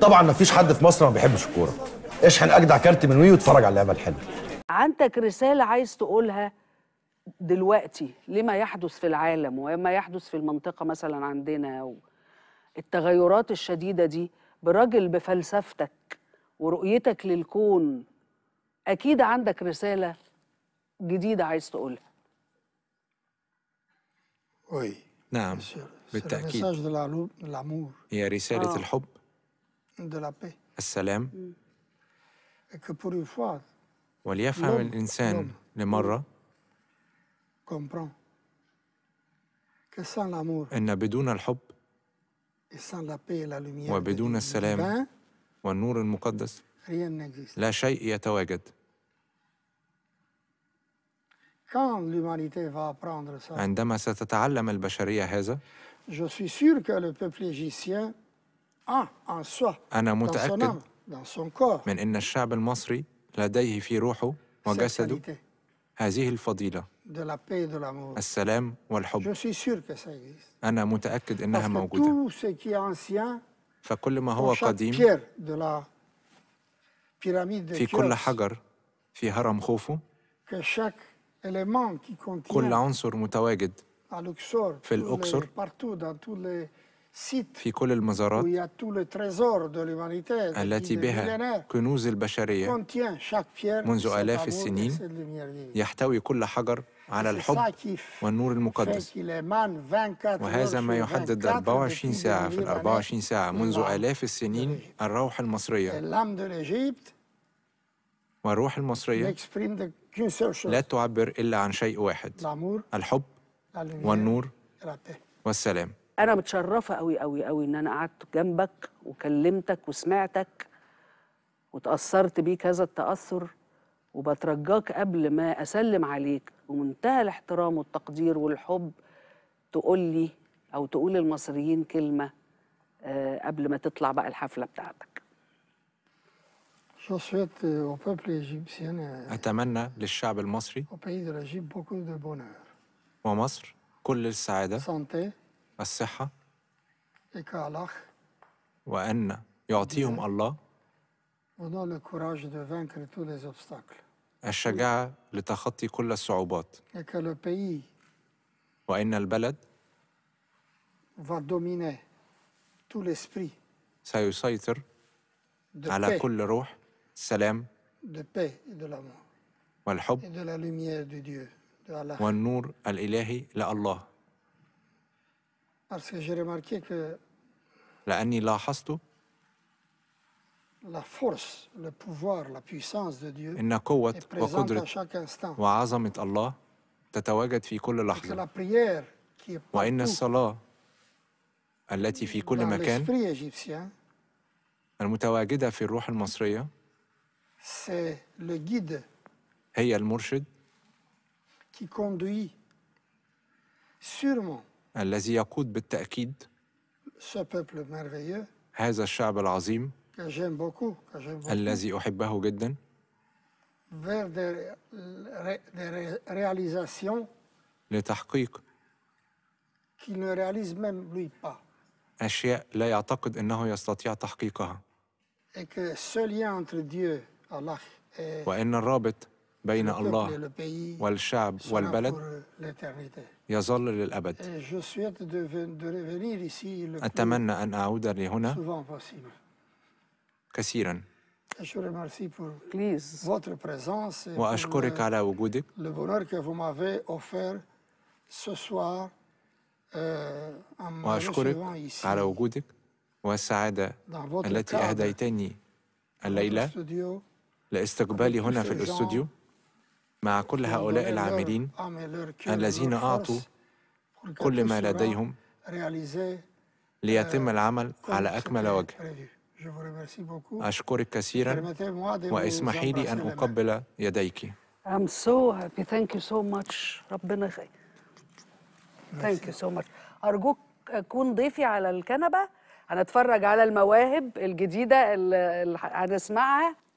طبعا ما فيش حد في مصر ما بيحبش الكوره اشحن اجدع كارت من وي واتفرج على اللعبه الحلوه عندك رساله عايز تقولها دلوقتي لما يحدث في العالم وما يحدث في المنطقه مثلا عندنا التغيرات الشديده دي براجل بفلسفتك ورؤيتك للكون اكيد عندك رساله جديده عايز تقولها وي نعم بالتأكيد العلوم العمور هي رسالة آه. الحب السلام وليفهم الإنسان لمرة إن بدون الحب وبدون السلام والنور المقدس لا شيء يتواجد عندما ستتعلم البشرية هذا Ah, أنا متأكد من أن الشعب المصري لديه في روحه وجسده هذه الفضيلة السلام والحب أنا متأكد أنها موجودة فكل ما هو قديم في كل حجر في هرم خوفو كل عنصر متواجد في الأقصر في كل المزارات التي بها كنوز البشرية منذ آلاف السنين يحتوي كل حجر على الحب والنور المقدس وهذا ما يحدد 24 ساعة في ال 24 ساعة منذ آلاف السنين الروح المصرية والروح المصرية لا تعبر إلا عن شيء واحد الحب والنور والسلام انا متشرفه قوي قوي قوي ان انا قعدت جنبك وكلمتك وسمعتك وتاثرت بيك هذا التاثر وبترجاك قبل ما اسلم عليك بمنتهى الاحترام والتقدير والحب تقول لي او تقول للمصريين كلمه آه، قبل ما تطلع بقى الحفله بتاعتك أتمنى للشعب المصري ومصر كل السعادة الصحة وأن يعطيهم الله الشجاعة لتخطي كل الصعوبات وأن البلد سيسيطر على كل روح سلام والحب والنور الإلهي لله لاني لاحظت ان قوة وقدرة وعظمة الله تتواجد في كل لحظة وان الصلاة التي في كل مكان المتواجدة في الروح المصرية هي المرشد الذي يقود بالتأكيد هذا الشعب العظيم الذي أحبه جدا لتحقيق أشياء لا يعتقد أنه يستطيع تحقيقها وأن الرابط بين الله والشعب والبلد يظل للأبد أتمنى أن أعود لهنا كثيرا وأشكرك على وجودك euh, وأشكرك على وجودك والسعادة التي أهديتني الليلة لاستقبالي هنا في الاستوديو مع كل هؤلاء العاملين الذين أعطوا كل ما لديهم ليتم العمل على أكمل وجه أشكرك كثيرا واسمحي لي أن أقبل يديك I'm so happy. Thank you so much. ربنا يخليك. Thank you so much. أرجوك أكون ضيفي على الكنبة هنتفرج على المواهب الجديدة اللي هنسمعها